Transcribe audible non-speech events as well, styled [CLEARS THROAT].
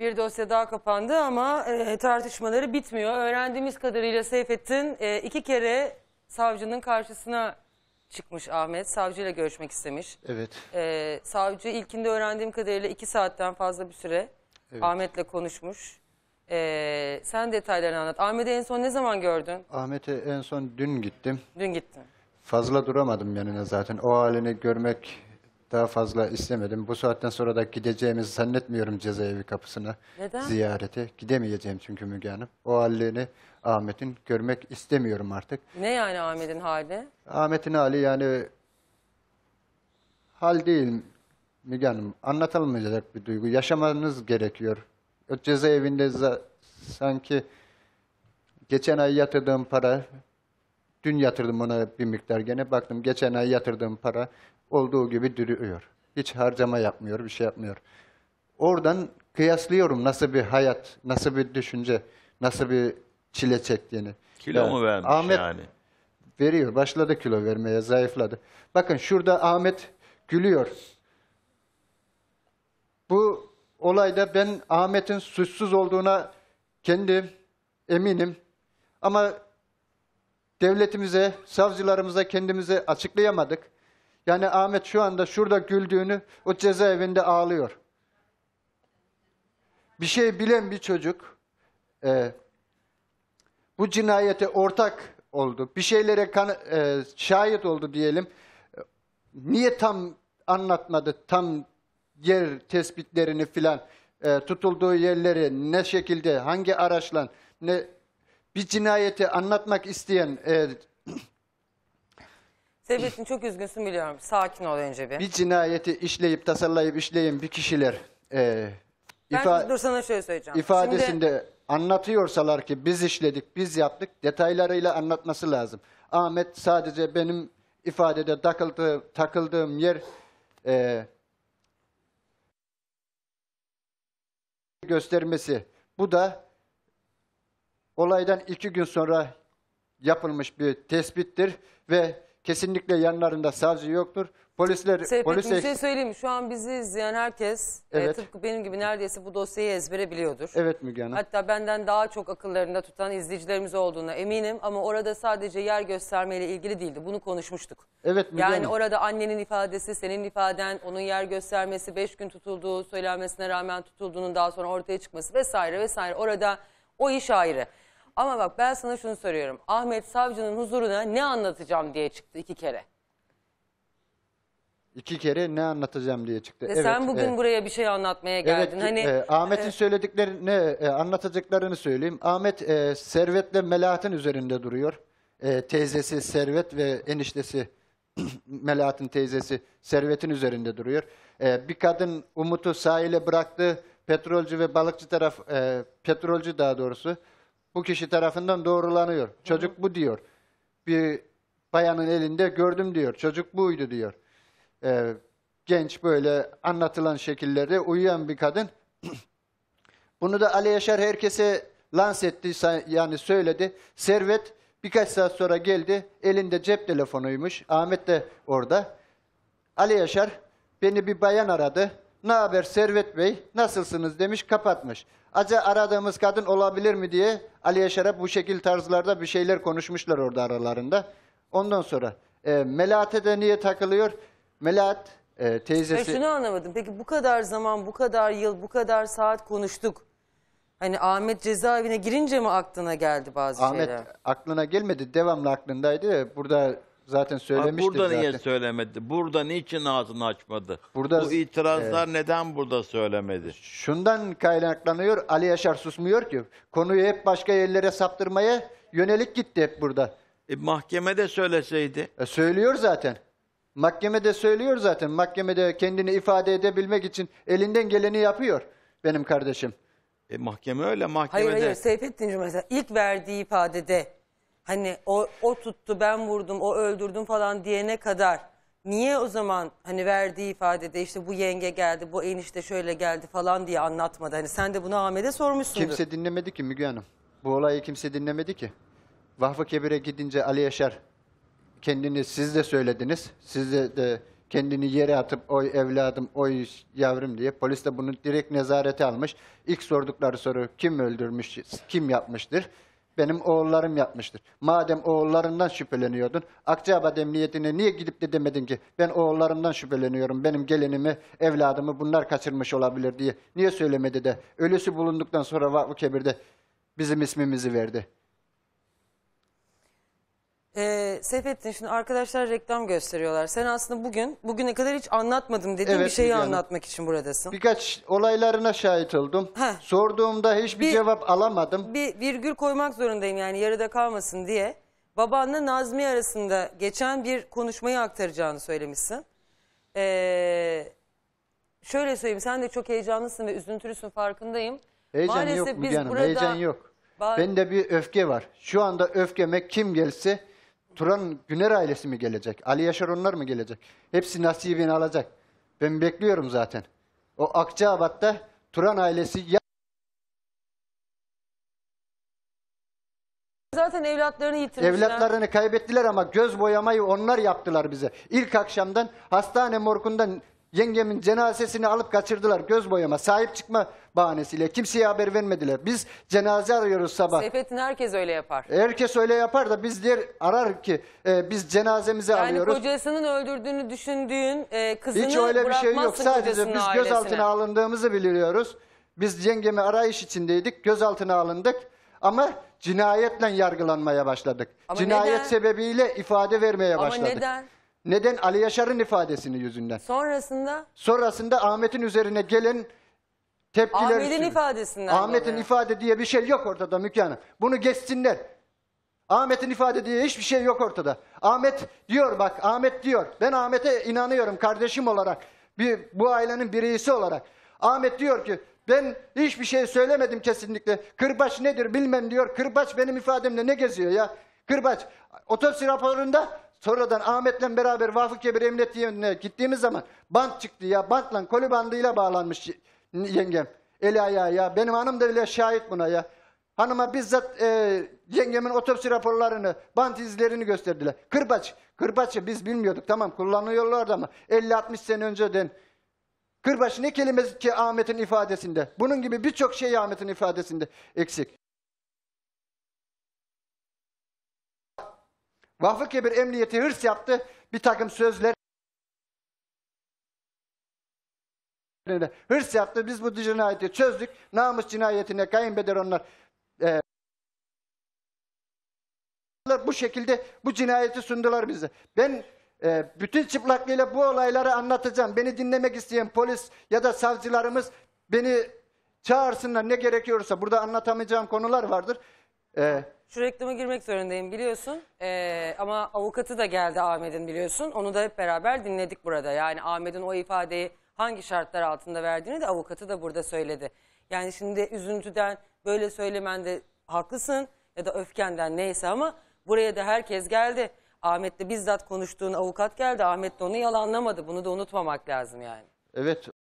Bir dosya daha kapandı ama e, tartışmaları bitmiyor. Öğrendiğimiz kadarıyla Seyfettin e, iki kere savcının karşısına çıkmış Ahmet. Savcıyla görüşmek istemiş. Evet. E, savcı ilkinde öğrendiğim kadarıyla iki saatten fazla bir süre evet. Ahmet'le konuşmuş. E, sen detaylarını anlat. Ahmet'i en son ne zaman gördün? Ahmet'i en son dün gittim. Dün gittin. Fazla duramadım yanına zaten. O halini görmek daha fazla istemedim. Bu saatten sonra da gideceğimizi zannetmiyorum cezaevi kapısına Neden? ziyarete. Gidemeyeceğim çünkü Müge Hanım. O halini Ahmet'in görmek istemiyorum artık. Ne yani Ahmet'in hali? Ahmet'in hali yani hal değil Müge Hanım. Anlatılmayacak bir duygu. Yaşamanız gerekiyor. O cezaevinde za- sanki geçen ay yatırdığım para, dün yatırdım ona bir miktar gene baktım. Geçen ay yatırdığım para olduğu gibi duruyor. Hiç harcama yapmıyor, bir şey yapmıyor. Oradan kıyaslıyorum nasıl bir hayat, nasıl bir düşünce, nasıl bir çile çektiğini. Kilo yani, mu vermiş Ahmet yani? Veriyor, başladı kilo vermeye, zayıfladı. Bakın şurada Ahmet gülüyor. Bu olayda ben Ahmet'in suçsuz olduğuna kendim eminim. Ama devletimize, savcılarımıza kendimizi açıklayamadık. Yani Ahmet şu anda şurada güldüğünü o cezaevinde ağlıyor. Bir şey bilen bir çocuk e, bu cinayete ortak oldu. Bir şeylere kan, e, şahit oldu diyelim. Niye tam anlatmadı? Tam yer tespitlerini filan e, tutulduğu yerleri ne şekilde hangi araçla ne bir cinayeti anlatmak isteyen e, Sebettin çok üzgünsün biliyorum. Sakin ol önce bir. Bir cinayeti işleyip tasarlayıp işleyin bir kişiler e, Ben ifa- dur sana şöyle söyleyeceğim. ifadesinde anlatıyorsalar ki biz işledik, biz yaptık detaylarıyla anlatması lazım. Ahmet sadece benim ifadede takıldığı, takıldığım yer e, göstermesi. Bu da olaydan iki gün sonra yapılmış bir tespittir ve Kesinlikle yanlarında savcı yoktur. Polisler, Sebep, polis bir şey söyleyeyim şu an bizi izleyen herkes e, Evet. e, tıpkı benim gibi neredeyse bu dosyayı ezbere biliyordur. Evet Müge Hanım. Hatta benden daha çok akıllarında tutan izleyicilerimiz olduğuna eminim ama orada sadece yer göstermeyle ilgili değildi. Bunu konuşmuştuk. Evet Müge Yani Hanım. orada annenin ifadesi, senin ifaden, onun yer göstermesi, beş gün tutulduğu söylenmesine rağmen tutulduğunun daha sonra ortaya çıkması vesaire vesaire. Orada o iş ayrı. Ama bak ben sana şunu soruyorum. Ahmet savcının huzuruna ne anlatacağım diye çıktı iki kere. İki kere ne anlatacağım diye çıktı. E evet, sen bugün e, buraya bir şey anlatmaya geldin. Evet, hani e, Ahmet'in e, söylediklerini e, anlatacaklarını söyleyeyim. Ahmet e, Servet'le Melahat'ın üzerinde duruyor. E, teyzesi Servet ve eniştesi [CLEARS THROAT] Melahat'ın teyzesi Servet'in üzerinde duruyor. E, bir kadın Umut'u sahile bıraktı. Petrolcü ve balıkçı taraf e, petrolcü daha doğrusu bu kişi tarafından doğrulanıyor. Çocuk bu diyor. Bir bayanın elinde gördüm diyor. Çocuk buydu diyor. Ee, genç böyle anlatılan şekillerde uyuyan bir kadın. [CLEARS THROAT] Bunu da Ali Yaşar herkese lanse etti yani söyledi. Servet birkaç saat sonra geldi. Elinde cep telefonuymuş. Ahmet de orada. Ali Yaşar beni bir bayan aradı ne haber Servet Bey, nasılsınız demiş kapatmış. Acaba aradığımız kadın olabilir mi diye Ali Yaşar'a bu şekil tarzlarda bir şeyler konuşmuşlar orada aralarında. Ondan sonra e, Melahat'e de niye takılıyor? Melat e, teyzesi... Ben şunu anlamadım. Peki bu kadar zaman, bu kadar yıl, bu kadar saat konuştuk. Hani Ahmet cezaevine girince mi aklına geldi bazı Ahmet şeyler? Ahmet aklına gelmedi. Devamlı aklındaydı. Burada Zaten Bak burada zaten. niye söylemedi? Burada niçin ağzını açmadı? Burada- Bu itirazlar neden burada söylemedi? Şundan kaynaklanıyor. Ali Yaşar susmuyor ki. Konuyu hep başka yerlere saptırmaya yönelik gitti hep burada. E, mahkemede söyleseydi. E, söylüyor zaten. Mahkemede söylüyor zaten. Mahkemede kendini ifade edebilmek için elinden geleni yapıyor benim kardeşim. E, mahkeme öyle mahkemede. Hayır hayır Seyfettin mesela ilk verdiği ifadede hani o, o tuttu ben vurdum o öldürdüm falan diyene kadar niye o zaman hani verdiği ifadede işte bu yenge geldi bu enişte şöyle geldi falan diye anlatmadı. Hani sen de bunu Ahmet'e sormuşsundur. Kimse dinlemedi ki Müge Hanım. Bu olayı kimse dinlemedi ki. Vahfı Kebir'e gidince Ali Yaşar kendini siz de söylediniz. Siz de, de kendini yere atıp oy evladım oy yavrum diye polis de bunu direkt nezarete almış. İlk sordukları soru kim öldürmüş, kim yapmıştır? benim oğullarım yapmıştır. Madem oğullarından şüpheleniyordun, Akçabat Emniyetine niye gidip de demedin ki ben oğullarımdan şüpheleniyorum, benim gelinimi, evladımı bunlar kaçırmış olabilir diye. Niye söylemedi de ölüsü bulunduktan sonra Vakfı Kebir'de bizim ismimizi verdi. Ee, Seyfettin şimdi arkadaşlar reklam gösteriyorlar. Sen aslında bugün, bugüne kadar hiç anlatmadım dediğin Evet, bir şeyi Müge anlatmak için buradasın. Birkaç olaylarına şahit oldum. Heh. Sorduğumda hiçbir Bir- cevap alamadım. Bir virgül koymak zorundayım yani yarıda kalmasın diye. Babanla Nazmi arasında geçen bir konuşmayı aktaracağını söylemişsin. Ee, şöyle söyleyeyim sen de çok heyecanlısın ve üzüntülüsün farkındayım. Heyecan yok Müge Hanım, heyecan yok. Ben Bende bir öfke var. Şu anda öfkeme kim gelse Turan Güner ailesi mi gelecek? Ali Yaşar onlar mı gelecek? Hepsi nasibini alacak. Ben bekliyorum zaten. O Akçaabat'ta Turan ailesi ya Zaten evlatlarını yitirmişler. Evlatlarını kaybettiler ama göz boyamayı onlar yaptılar bize. İlk akşamdan hastane morgundan Yengemin cenazesini alıp kaçırdılar göz boyama, sahip çıkma bahanesiyle. Kimseye haber vermediler. Biz cenaze arıyoruz sabah. Seyfettin herkes öyle yapar. Herkes öyle yapar da biz diğer arar ki e, biz cenazemizi yani arıyoruz. Yani kocasının öldürdüğünü düşündüğün e, kızını Hiç öyle bir şey yok. Sadece biz ailesine. gözaltına alındığımızı biliyoruz. Biz yengemi arayış içindeydik. Gözaltına alındık. Ama cinayetle yargılanmaya başladık. Ama Cinayet neden? sebebiyle ifade vermeye Ama başladık. Ama neden? Neden? Ali Yaşar'ın ifadesini yüzünden. Sonrasında Sonrasında Ahmet'in üzerine gelen tepkiler... Ahmet'in ifadesinden Ahmet'in dolayı. ifade diye bir şey yok ortada Müge Bunu geçsinler. Ahmet'in ifade diye hiçbir şey yok ortada. Ahmet diyor bak Ahmet diyor. Ben Ahmet'e inanıyorum kardeşim olarak. Bir, bu ailenin birisi olarak. Ahmet diyor ki ben hiçbir şey söylemedim kesinlikle. Kırbaç nedir bilmem diyor. Kırbaç benim ifademle ne geziyor ya? Kırbaç. Otopsi raporunda sonradan Ahmet'le beraber Vafık Kebir Emniyeti'ne gittiğimiz zaman bant çıktı ya. Bantla koli bandıyla bağlanmış yengem. Eli ayağı ya. Benim hanım da bile şahit buna ya. Hanıma bizzat e, yengemin otopsi raporlarını, bant izlerini gösterdiler. Kırbaç. Kırbaçı biz bilmiyorduk. Tamam kullanıyorlardı ama 50-60 sene önceden. Kırbaç ne kelimesi ki Ahmet'in ifadesinde? Bunun gibi birçok şey Ahmet'in ifadesinde eksik. Vakfı Kebir Emniyeti hırs yaptı. Bir takım sözler hırs yaptı. Biz bu cinayeti çözdük. Namus cinayetine kayınbeder onlar. E, bu şekilde bu cinayeti sundular bize. Ben e, bütün çıplaklığıyla bu olayları anlatacağım. Beni dinlemek isteyen polis ya da savcılarımız beni çağırsınlar ne gerekiyorsa. Burada anlatamayacağım konular vardır. Evet. Şu reklama girmek zorundayım biliyorsun. Ee, ama avukatı da geldi Ahmet'in biliyorsun. Onu da hep beraber dinledik burada. Yani Ahmet'in o ifadeyi hangi şartlar altında verdiğini de avukatı da burada söyledi. Yani şimdi üzüntüden böyle söylemen de haklısın ya da öfkenden neyse ama buraya da herkes geldi. Ahmet'le bizzat konuştuğun avukat geldi. Ahmet de onu yalanlamadı. Bunu da unutmamak lazım yani. Evet